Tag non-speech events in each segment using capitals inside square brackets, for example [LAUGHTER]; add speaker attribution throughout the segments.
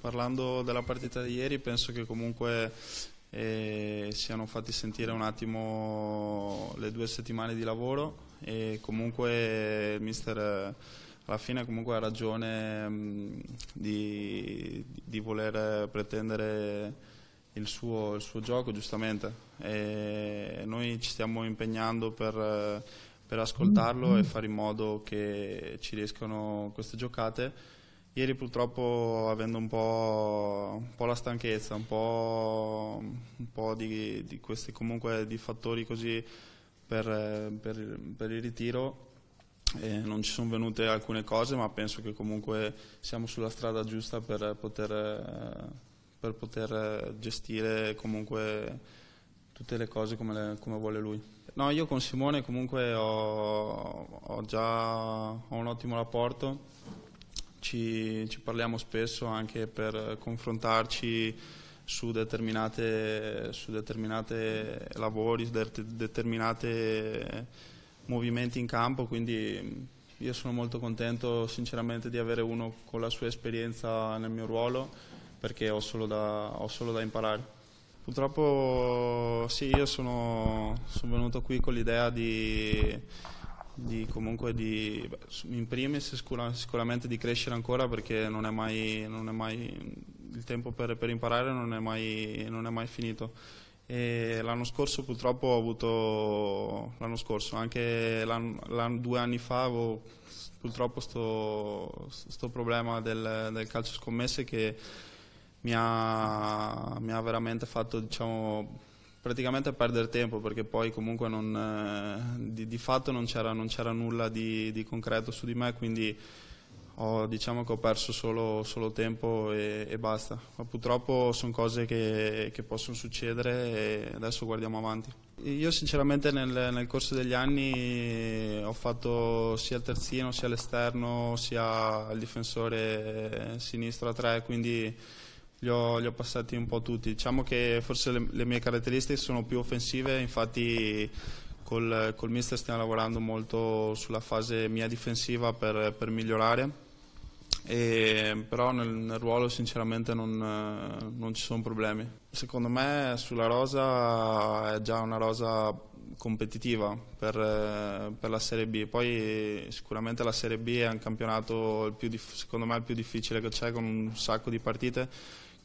Speaker 1: parlando della partita di ieri penso che comunque eh, siano fatti sentire un attimo le due settimane di lavoro e comunque il eh, mister eh, alla fine comunque ha ragione mh, mm, di, di, voler pretendere il suo, il suo gioco giustamente e noi ci stiamo impegnando per, per ascoltarlo mm -hmm. e mm-hmm. fare in modo che ci riescano queste giocate Ieri purtroppo avendo un po', un po la stanchezza, un po', un po di, di, questi comunque di fattori così per, per, per il ritiro, eh, non ci sono venute alcune cose, ma penso che comunque siamo sulla strada giusta per poter, per poter gestire comunque tutte le cose come, le, come, vuole lui. No, io con Simone comunque ho, ho già ho un ottimo rapporto, ci, ci parliamo spesso anche per confrontarci su determinate, su determinate lavori, su de determinate movimenti in campo, quindi io sono molto contento sinceramente di avere uno con la sua esperienza nel mio ruolo perché ho solo da, ho solo da imparare. Purtroppo sì, io sono, sono venuto qui con l'idea di di, comunque di, in primis sicuramente di crescere ancora perché non è mai, non è mai il tempo per, per, imparare non è mai, non è mai finito. L'anno scorso purtroppo ho avuto, l'anno scorso, anche due anni fa avevo purtroppo questo problema del, del calcio scommesse che mi ha, mi ha veramente fatto diciamo, praticamente a perdere tempo perché poi comunque non, eh, di, di, fatto non c'era, nulla di, di, concreto su di me quindi ho, diciamo che ho perso solo, solo tempo e, e, basta ma purtroppo sono cose che, che, possono succedere e adesso guardiamo avanti io sinceramente nel, nel corso degli anni ho fatto sia il terzino sia l'esterno sia il difensore sinistro a tre quindi li ho, li ho, passati un po' tutti. Diciamo che forse le, le mie caratteristiche sono più offensive, infatti col, col mister stiamo lavorando molto sulla fase mia difensiva per, per migliorare. E, però nel, nel, ruolo sinceramente non, non ci sono problemi. Secondo me sulla rosa è già una rosa competitiva per, per, la Serie B. Poi sicuramente la Serie B è un campionato, più, secondo me, il più difficile che c'è con un sacco di partite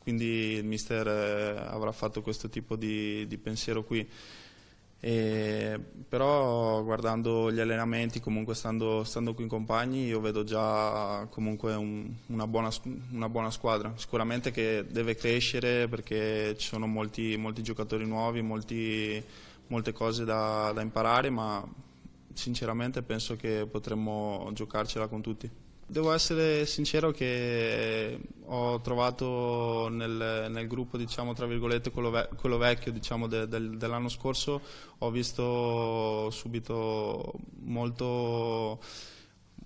Speaker 1: quindi il mister eh, avrà fatto questo tipo di, di pensiero qui. E, però guardando gli allenamenti, comunque stando, stando, qui in compagni, io vedo già comunque un, una, buona, una, buona, squadra. Sicuramente che deve crescere perché ci sono molti, molti giocatori nuovi, molti, molte cose da, da imparare, ma sinceramente penso che potremmo giocarcela con tutti. Devo essere sincero che ho trovato nel, nel gruppo, diciamo, tra virgolette, quello, ve quello vecchio diciamo, de del dell'anno scorso, ho visto subito molto,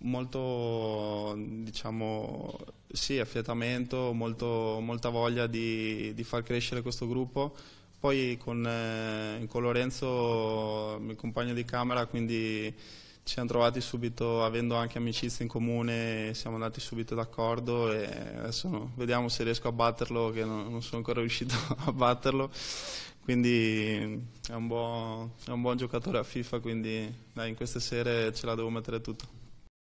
Speaker 1: molto diciamo, sì, affiatamento, molto, molta voglia di, di far crescere questo gruppo. Poi con, eh, con Lorenzo, il mio compagno di camera, quindi ci siamo trovati subito, avendo anche amicizia in comune, siamo andati subito d'accordo e adesso no, vediamo se riesco a batterlo, che non, non sono ancora riuscito [LAUGHS] a batterlo. Quindi è un, buon, è un buon giocatore a FIFA, quindi dai, in queste sere ce la devo mettere tutto.